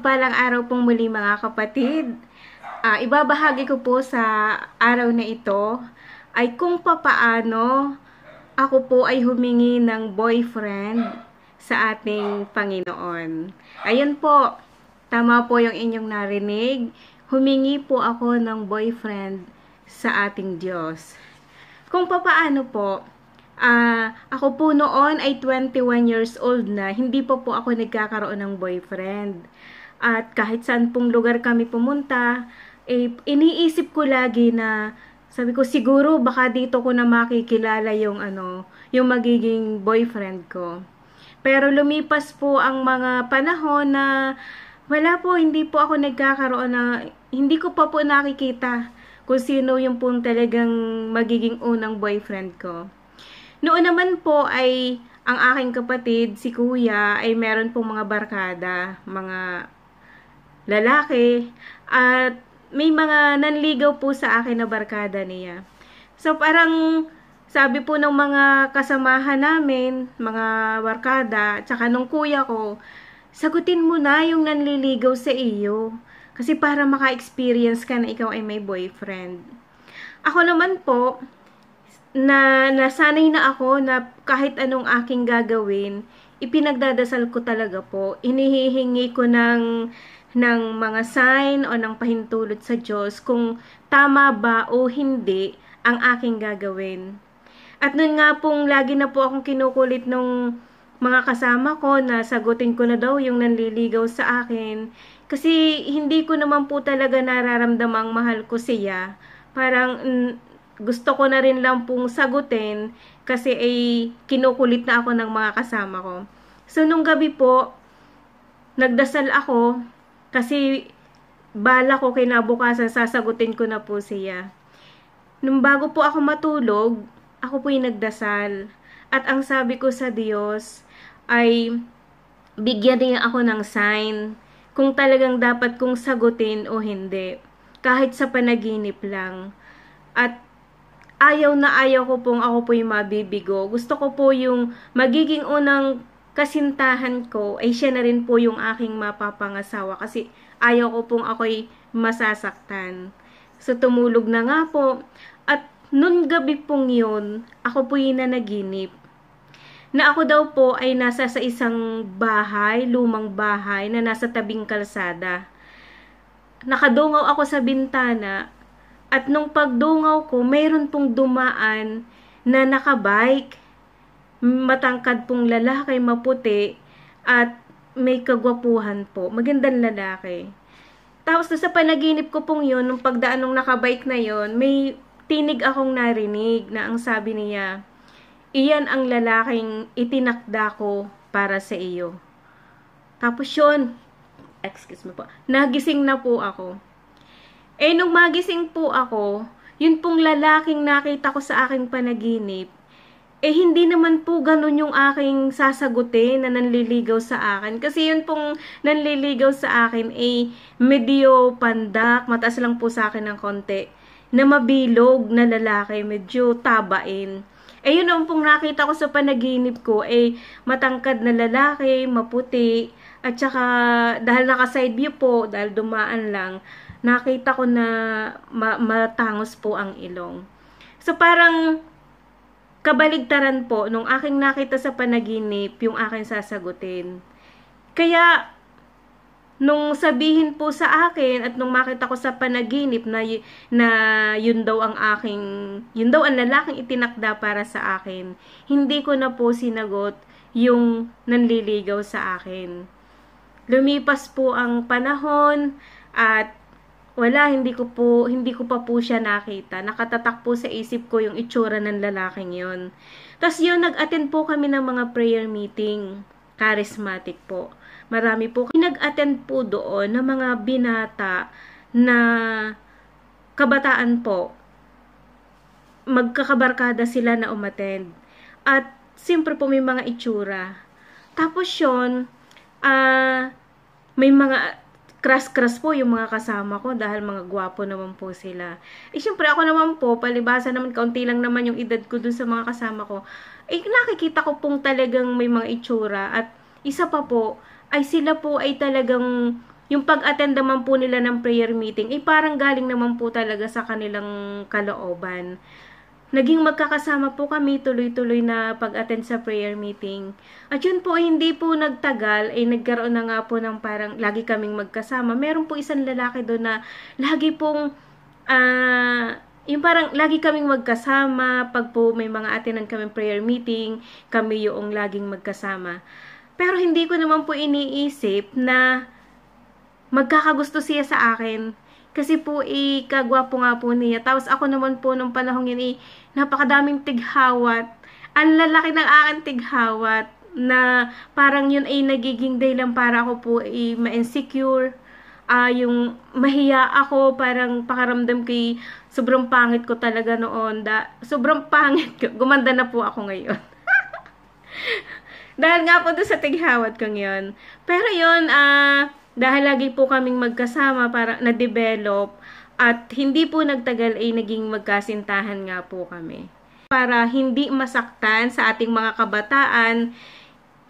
mapagpalang araw pong muli mga kapatid. Uh, ibabahagi ko po sa araw na ito ay kung papaano ako po ay humingi ng boyfriend sa ating Panginoon. Ayun po, tama po yung inyong narinig. Humingi po ako ng boyfriend sa ating Diyos. Kung papaano po, Uh, ako po noon ay 21 years old na, hindi pa po, po ako nagkakaroon ng boyfriend. At kahit saan pong lugar kami pumunta, eh, iniisip ko lagi na sabi ko siguro baka dito ko na makikilala yung ano, yung magiging boyfriend ko. Pero lumipas po ang mga panahon na wala po, hindi po ako nagkakaroon na, hindi ko pa po nakikita kung sino yung po talagang magiging unang boyfriend ko. Noon naman po ay ang aking kapatid, si kuya, ay meron pong mga barkada, mga lalaki, at may mga nanligaw po sa akin na barkada niya. So parang sabi po ng mga kasamahan namin, mga barkada, tsaka nung kuya ko, sagutin mo na yung nanliligaw sa iyo. Kasi para maka-experience ka na ikaw ay may boyfriend. Ako naman po, na nasanay na ako na kahit anong aking gagawin, ipinagdadasal ko talaga po. Inihihingi ko ng ng mga sign o ng pahintulot sa Diyos kung tama ba o hindi ang aking gagawin. At noon nga pong lagi na po akong kinukulit nung mga kasama ko na sagutin ko na daw yung nanliligaw sa akin kasi hindi ko naman po talaga nararamdamang mahal ko siya. Parang mm, gusto ko na rin lang pong sagutin kasi ay eh, kinukulit na ako ng mga kasama ko. So nung gabi po, nagdasal ako kasi bala ko kinabukasan, sasagutin ko na po siya. Nung bago po ako matulog, ako po yung nagdasal. At ang sabi ko sa Diyos ay bigyan niya ako ng sign kung talagang dapat kong sagutin o hindi. Kahit sa panaginip lang. At ayaw na ayaw ko pong ako po yung mabibigo. Gusto ko po yung magiging unang kasintahan ko, ay siya na rin po yung aking mapapangasawa kasi ayaw ko pong ako'y masasaktan. So, tumulog na nga po. At nun gabi pong yun, ako po yun nanaginip Na ako daw po ay nasa sa isang bahay, lumang bahay, na nasa tabing kalsada. Nakadungaw ako sa bintana at nung pagdungaw ko, mayroon pong dumaan na nakabike matangkad pong lalaki, maputi, at may kagwapuhan po. Magandang lalaki. Tapos sa panaginip ko pong yun, nung pagdaan nung nakabike na yon may tinig akong narinig na ang sabi niya, iyan ang lalaking itinakda ko para sa iyo. Tapos yun, excuse me po, nagising na po ako. Eh, nung magising po ako, yun pong lalaking nakita ko sa aking panaginip, eh hindi naman po ganun yung aking sasagutin na nanliligaw sa akin. Kasi yun pong nanliligaw sa akin ay eh, medyo pandak, mataas lang po sa akin ng konti, na mabilog na lalaki, medyo tabain. Eh yun ang pong nakita ko sa panaginip ko, eh matangkad na lalaki, maputi, at saka dahil naka-side view po, dahil dumaan lang, nakita ko na ma matangos po ang ilong. So parang kabaligtaran po nung aking nakita sa panaginip yung aking sasagutin. Kaya, nung sabihin po sa akin at nung makita ko sa panaginip na, na yun daw ang aking, yun daw ang lalaking itinakda para sa akin, hindi ko na po sinagot yung nanliligaw sa akin. Lumipas po ang panahon at wala, hindi ko po, hindi ko pa po siya nakita. Nakatatak po sa isip ko yung itsura ng lalaking yon. Tapos yun, nag-attend po kami ng mga prayer meeting. Charismatic po. Marami po. Nag-attend po doon ng mga binata na kabataan po. Magkakabarkada sila na umattend. At siyempre po may mga itsura. Tapos yun, ah, uh, may mga crush-crush po yung mga kasama ko dahil mga gwapo naman po sila. Eh, syempre ako naman po, palibasa naman, kaunti lang naman yung edad ko dun sa mga kasama ko. Eh, nakikita ko pong talagang may mga itsura at isa pa po, ay sila po ay talagang yung pag-attend naman po nila ng prayer meeting, ay eh, parang galing naman po talaga sa kanilang kalooban. Naging magkakasama po kami tuloy-tuloy na pag-attend sa prayer meeting. At yun po, hindi po nagtagal, ay eh, nagkaroon na nga po ng parang lagi kaming magkasama. Meron po isang lalaki doon na lagi pong, ah, uh, yung parang lagi kaming magkasama, pag po may mga atinan kami prayer meeting, kami yung laging magkasama. Pero hindi ko naman po iniisip na magkakagusto siya sa akin kasi po, eh, kagwapo nga po niya. Tapos ako naman po, nung panahon yun, eh, napakadaming tighawat. Ang lalaki ng aking tighawat na parang yun ay nagiging dahilan para ako po ay eh, ma-insecure uh, yung mahiya ako, parang pakaramdam kay eh, sobrang pangit ko talaga noon. Da, sobrang pangit ko. Gumanda na po ako ngayon. Dahil nga po doon sa tighawat ko yon Pero yun, ah... Uh, dahil lagi po kaming magkasama para na-develop at hindi po nagtagal ay naging magkasintahan nga po kami. Para hindi masaktan sa ating mga kabataan,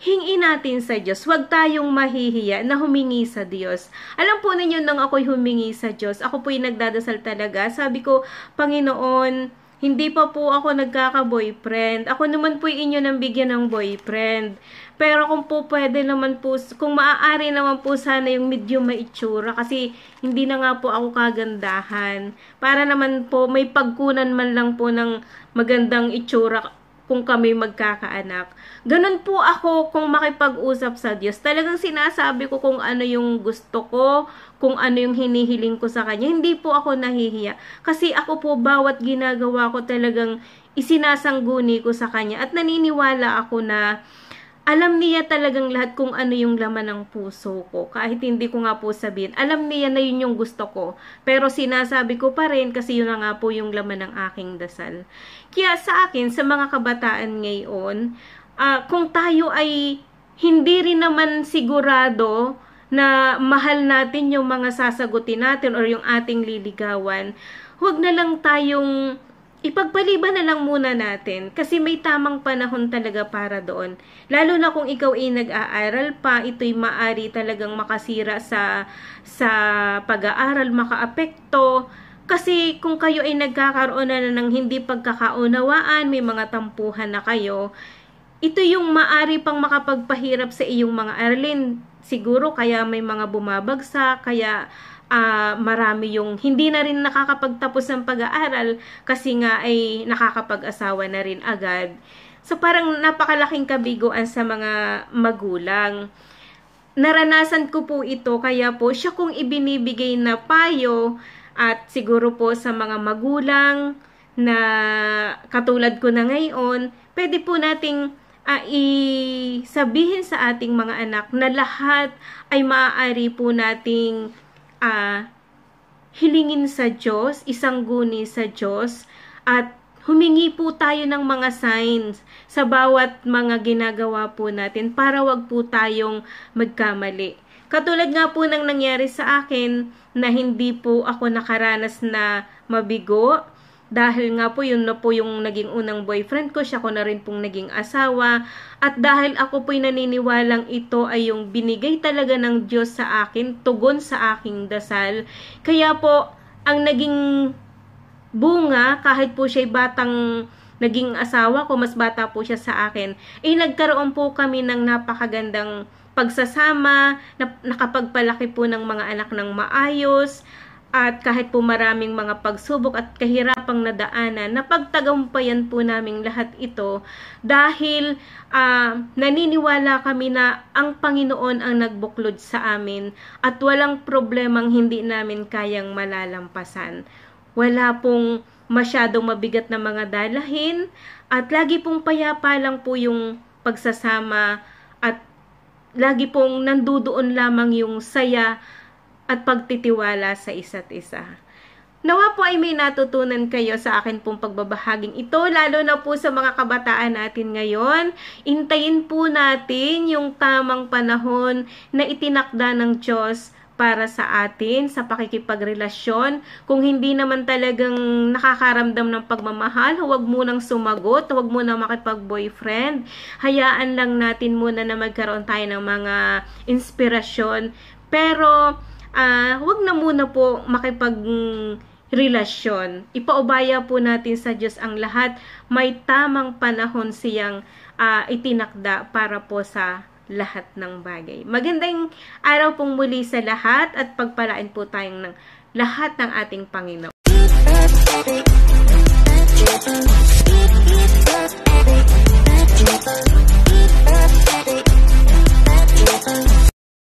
hingi natin sa Diyos. Huwag tayong mahihiya na humingi sa Diyos. Alam po ninyo nang ako'y humingi sa Diyos, ako po'y nagdadasal talaga. Sabi ko, Panginoon, hindi pa po ako nagkaka-boyfriend. Ako naman po'y inyo nang bigyan ng boyfriend. Pero kung po pwede naman po, kung maaari naman po sana yung medyo maitsura kasi hindi na nga po ako kagandahan. Para naman po may pagkunan man lang po ng magandang itsura kung kami magkakaanak. Ganun po ako kung makipag-usap sa Diyos. Talagang sinasabi ko kung ano yung gusto ko, kung ano yung hinihiling ko sa Kanya. Hindi po ako nahihiya. Kasi ako po, bawat ginagawa ko talagang isinasangguni ko sa Kanya. At naniniwala ako na alam niya talagang lahat kung ano yung laman ng puso ko. Kahit hindi ko nga po sabihin, alam niya na yun yung gusto ko. Pero sinasabi ko pa rin kasi yun nga po yung laman ng aking dasal. Kaya sa akin, sa mga kabataan ngayon, uh, kung tayo ay hindi rin naman sigurado na mahal natin yung mga sasagutin natin or yung ating liligawan, huwag na lang tayong ipagpaliban na lang muna natin kasi may tamang panahon talaga para doon. Lalo na kung ikaw ay nag-aaral pa, ito'y maari talagang makasira sa, sa pag-aaral, makaapekto. Kasi kung kayo ay nagkakaroon na ng hindi pagkakaunawaan, may mga tampuhan na kayo, ito yung maari pang makapagpahirap sa iyong mga aralin. Siguro kaya may mga bumabagsak, kaya uh, marami yung hindi na rin nakakapagtapos ng pag-aaral kasi nga ay nakakapag-asawa na rin agad. So parang napakalaking kabiguan sa mga magulang. Naranasan ko po ito kaya po siya kong ibinibigay na payo at siguro po sa mga magulang na katulad ko na ngayon, pwede po nating uh, ah, i sabihin sa ating mga anak na lahat ay maaari po nating uh, hilingin sa Diyos, isang guni sa Diyos, at humingi po tayo ng mga signs sa bawat mga ginagawa po natin para wag po tayong magkamali. Katulad nga po ng nangyari sa akin na hindi po ako nakaranas na mabigo, dahil nga po yun na po yung naging unang boyfriend ko, siya ko na rin pong naging asawa. At dahil ako po'y naniniwalang ito ay yung binigay talaga ng Diyos sa akin, tugon sa aking dasal. Kaya po, ang naging bunga, kahit po siya'y batang naging asawa ko, mas bata po siya sa akin, eh nagkaroon po kami ng napakagandang pagsasama, nakapagpalaki po ng mga anak ng maayos, at kahit po maraming mga pagsubok at kahirapang nadaanan, napagtagumpayan po namin lahat ito dahil uh, naniniwala kami na ang Panginoon ang nagbuklod sa amin at walang problemang hindi namin kayang malalampasan. Wala pong masyadong mabigat na mga dalahin at lagi pong payapa lang po yung pagsasama at lagi pong nandudoon lamang yung saya at pagtitiwala sa isa't isa. Nawa po ay may natutunan kayo sa akin pong pagbabahaging ito, lalo na po sa mga kabataan natin ngayon. Intayin po natin yung tamang panahon na itinakda ng Diyos para sa atin sa pakikipagrelasyon. Kung hindi naman talagang nakakaramdam ng pagmamahal, huwag munang sumagot, huwag munang makipag-boyfriend. Hayaan lang natin muna na magkaroon tayo ng mga inspirasyon. Pero uh, huwag na muna po makipag relasyon. Ipaubaya po natin sa Diyos ang lahat. May tamang panahon siyang uh, itinakda para po sa lahat ng bagay. Magandang araw pong muli sa lahat at pagpalain po tayong ng lahat ng ating Panginoon. Thank you.